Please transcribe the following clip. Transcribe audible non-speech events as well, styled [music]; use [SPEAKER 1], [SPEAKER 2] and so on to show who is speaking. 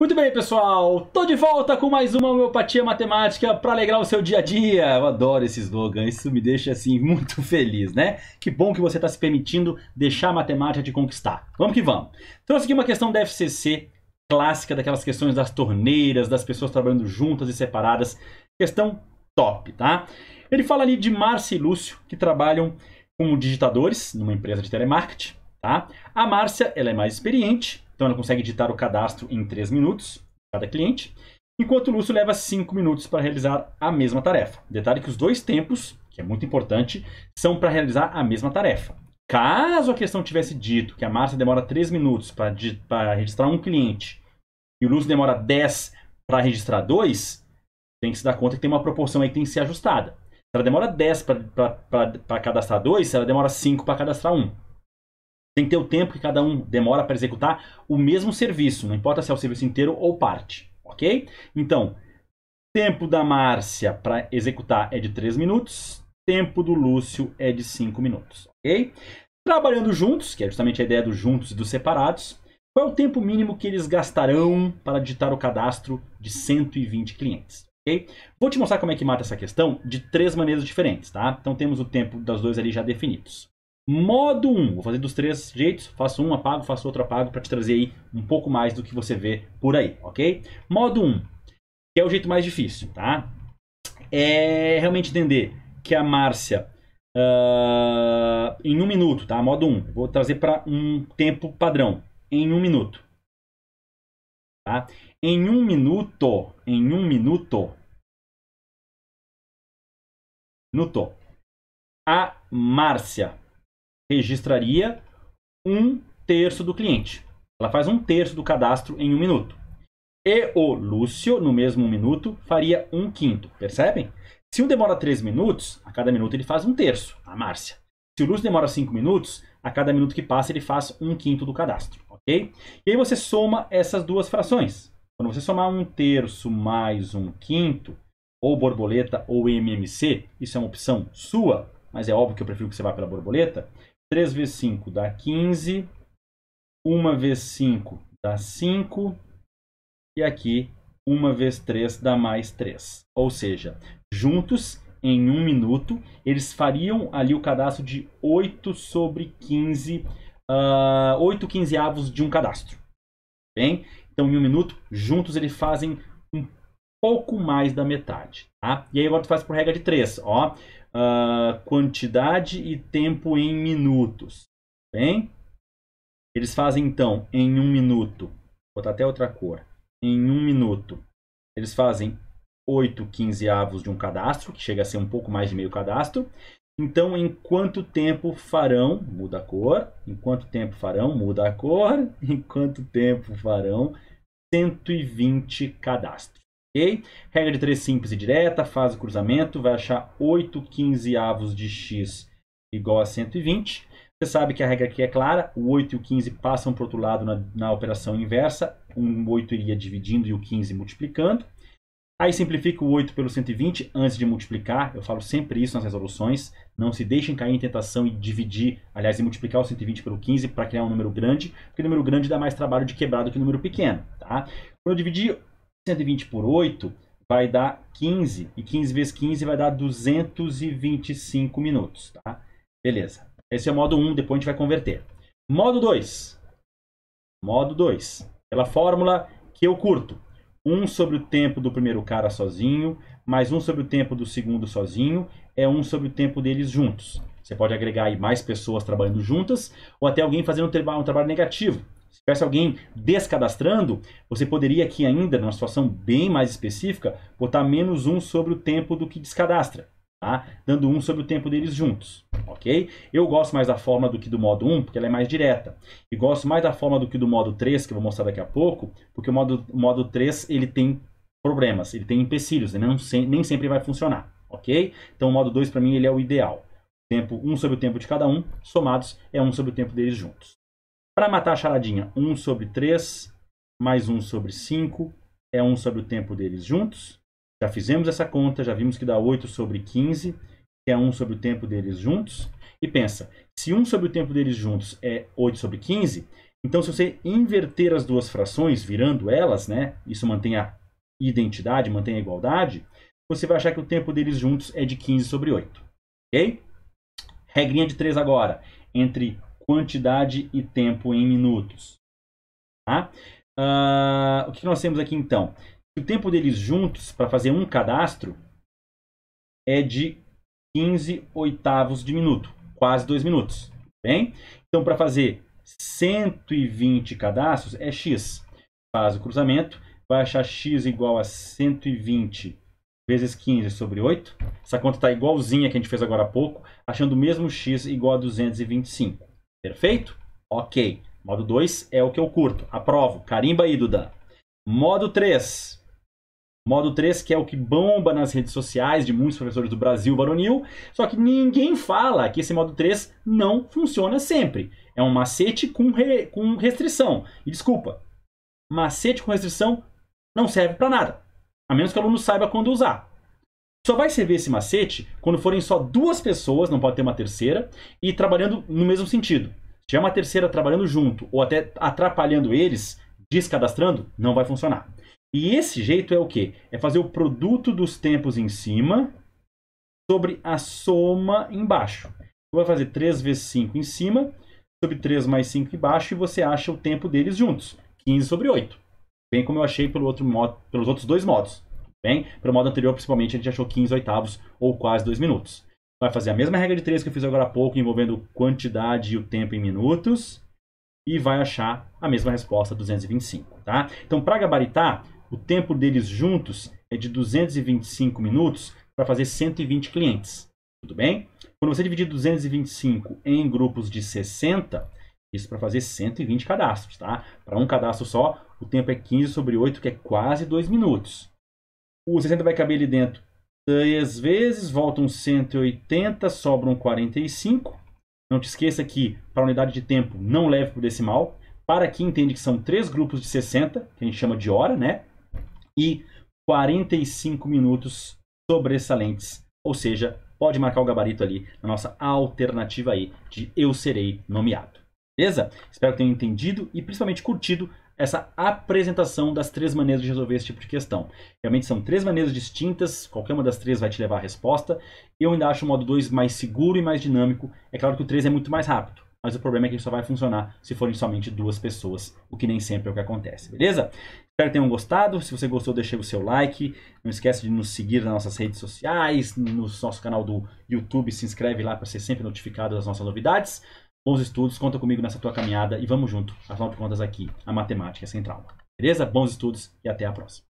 [SPEAKER 1] Muito bem, pessoal. Tô de volta com mais uma homeopatia matemática para alegrar o seu dia a dia. Eu adoro esse slogan, isso me deixa assim [laughs] muito feliz, né? Que bom que você está se permitindo deixar a matemática te conquistar. Vamos que vamos. Trouxe aqui uma questão da FCC clássica daquelas questões das torneiras, das pessoas trabalhando juntas e separadas. Questão top, tá? Ele fala ali de Márcia e Lúcio, que trabalham como digitadores numa empresa de telemarketing, tá? A Márcia, ela é mais experiente, então ela consegue editar o cadastro em 3 minutos, cada cliente, enquanto o Lúcio leva 5 minutos para realizar a mesma tarefa. Detalhe que os dois tempos, que é muito importante, são para realizar a mesma tarefa. Caso a questão tivesse dito que a Márcia demora 3 minutos para registrar um cliente e o Lúcio demora 10 para registrar dois, tem que se dar conta que tem uma proporção aí que tem que ser ajustada. Se ela demora 10 para cadastrar dois, se ela demora 5 para cadastrar um. Tem que ter o tempo que cada um demora para executar o mesmo serviço, não importa se é o serviço inteiro ou parte, ok? Então, tempo da Márcia para executar é de 3 minutos, tempo do Lúcio é de 5 minutos, ok? Trabalhando juntos, que é justamente a ideia dos juntos e dos separados, qual é o tempo mínimo que eles gastarão para digitar o cadastro de 120 clientes? Okay? Vou te mostrar como é que mata essa questão de três maneiras diferentes, tá? Então temos o tempo das duas ali já definidos. Modo 1, vou fazer dos três jeitos, faço um, apago, faço outro, apago, para te trazer aí um pouco mais do que você vê por aí, ok? Modo 1, que é o jeito mais difícil, tá? É realmente entender que a Márcia, uh, em um minuto, tá? Modo 1, vou trazer para um tempo padrão, em um minuto, tá? Em um minuto, em um minuto, minuto, a Márcia registraria um terço do cliente. Ela faz um terço do cadastro em um minuto. E o Lúcio, no mesmo minuto, faria um quinto. Percebem? Se um demora três minutos, a cada minuto ele faz um terço, a Márcia. Se o Lúcio demora cinco minutos, a cada minuto que passa ele faz um quinto do cadastro, ok? E aí você soma essas duas frações. Quando você somar um terço mais um quinto, ou borboleta ou MMC, isso é uma opção sua, mas é óbvio que eu prefiro que você vá pela borboleta. 3 vezes 5 dá 15. 1 vezes 5 dá 5. E aqui, 1 vezes 3 dá mais 3. Ou seja, juntos, em um minuto, eles fariam ali o cadastro de 8 sobre 15, uh, 8 quinzeavos de um cadastro. Bem? Então, em um minuto, juntos eles fazem um pouco mais da metade. Tá? E aí agora tu faz por regra de 3. Ó uh, quantidade e tempo em minutos. Bem, eles fazem então em um minuto, vou botar até outra cor, em um minuto, eles fazem 8 quinzeavos de um cadastro, que chega a ser um pouco mais de meio cadastro. Então, em quanto tempo farão, muda a cor, em quanto tempo farão, muda a cor, [laughs] em quanto tempo farão 120 cadastros ok? Regra de 3 simples e direta, faz o cruzamento, vai achar 8 quinzeavos de x igual a 120. Você sabe que a regra aqui é clara, o 8 e o 15 passam para o outro lado na, na operação inversa, um 8 iria dividindo e o 15 multiplicando. Aí simplifica o 8 pelo 120 antes de multiplicar. Eu falo sempre isso nas resoluções. Não se deixem cair em tentação e dividir, aliás, e multiplicar o 120 pelo 15 para criar um número grande, porque o número grande dá mais trabalho de quebrar do que o número pequeno. Tá? Quando eu dividir 120 por 8 vai dar 15, e 15 vezes 15 vai dar 225 minutos, tá? Beleza. Esse é o modo 1, depois a gente vai converter. Modo 2. Modo 2. Pela fórmula que eu curto. 1 sobre o tempo do primeiro cara sozinho, mais 1 sobre o tempo do segundo sozinho, é 1 sobre o tempo deles juntos. Você pode agregar aí mais pessoas trabalhando juntas, ou até alguém fazendo um trabalho negativo. Se tivesse alguém descadastrando, você poderia aqui ainda, numa situação bem mais específica, botar menos um sobre o tempo do que descadastra. Tá? Dando um sobre o tempo deles juntos, ok? Eu gosto mais da forma do que do modo 1, porque ela é mais direta. E gosto mais da forma do que do modo 3, que eu vou mostrar daqui a pouco, porque o modo, o modo 3 ele tem problemas, ele tem empecilhos, ele não, nem sempre vai funcionar, ok? Então o modo 2 para mim ele é o ideal. Tempo um sobre o tempo de cada um, somados, é um sobre o tempo deles juntos. Para matar a charadinha, 1 sobre 3 mais 1 sobre 5 é 1 sobre o tempo deles juntos. Já fizemos essa conta, já vimos que dá 8 sobre 15, que é 1 sobre o tempo deles juntos. E pensa, se 1 sobre o tempo deles juntos é 8 sobre 15, então se você inverter as duas frações, virando elas, né, isso mantém a identidade, mantém a igualdade, você vai achar que o tempo deles juntos é de 15 sobre 8. Ok? Regrinha de 3 agora. Entre quantidade e tempo em minutos. Tá? Uh, o que nós temos aqui então? O tempo deles juntos para fazer um cadastro é de 15 oitavos de minuto, quase 2 minutos. Bem? Então, para fazer 120 cadastros é x. Faz o cruzamento, vai achar x igual a 120 vezes 15 sobre 8. Essa conta está igualzinha que a gente fez agora há pouco, achando o mesmo x igual a 225. Perfeito? Ok. Modo 2 é o que eu curto. Aprovo. Carimba aí, Duda. Modo 3. Modo 3, que é o que bomba nas redes sociais de muitos professores do Brasil varonil. Só que ninguém fala que esse modo 3 não funciona sempre. É um macete com, re... com restrição. E desculpa, macete com restrição não serve para nada. A menos que o aluno saiba quando usar. Só vai servir esse macete quando forem só duas pessoas, não pode ter uma terceira, e trabalhando no mesmo sentido. Se tiver uma terceira trabalhando junto ou até atrapalhando eles, descadastrando, não vai funcionar. E esse jeito é o quê? É fazer o produto dos tempos em cima sobre a soma embaixo. Você vai fazer 3 vezes 5 em cima, sobre 3 mais 5 embaixo, e você acha o tempo deles juntos, 15 sobre 8. Bem como eu achei pelo outro modo, pelos outros dois modos bem? Para o modo anterior, principalmente, a gente achou 15 oitavos ou quase 2 minutos. Vai fazer a mesma regra de 3 que eu fiz agora há pouco, envolvendo quantidade e o tempo em minutos. E vai achar a mesma resposta, 225, tá? Então, para gabaritar, o tempo deles juntos é de 225 minutos para fazer 120 clientes, tudo bem? Quando você dividir 225 em grupos de 60, isso para fazer 120 cadastros, tá? Para um cadastro só, o tempo é 15 sobre 8, que é quase 2 minutos o 60 vai caber ali dentro 3 vezes, voltam 180, sobram 45. Não te esqueça que, para unidade de tempo, não leve para o decimal. Para quem entende que são três grupos de 60, que a gente chama de hora, né? E 45 minutos sobressalentes. Ou seja, pode marcar o gabarito ali na nossa alternativa aí de eu serei nomeado. Beleza? Espero que tenham entendido e principalmente curtido essa apresentação das três maneiras de resolver esse tipo de questão. Realmente são três maneiras distintas, qualquer uma das três vai te levar à resposta. Eu ainda acho o modo 2 mais seguro e mais dinâmico. É claro que o 3 é muito mais rápido, mas o problema é que ele só vai funcionar se forem somente duas pessoas, o que nem sempre é o que acontece, beleza? Espero que tenham gostado. Se você gostou, deixe o seu like. Não esquece de nos seguir nas nossas redes sociais, no nosso canal do YouTube. Se inscreve lá para ser sempre notificado das nossas novidades bons estudos, conta comigo nessa tua caminhada e vamos junto. Afinal de contas, aqui a matemática é central. Beleza? Bons estudos e até a próxima.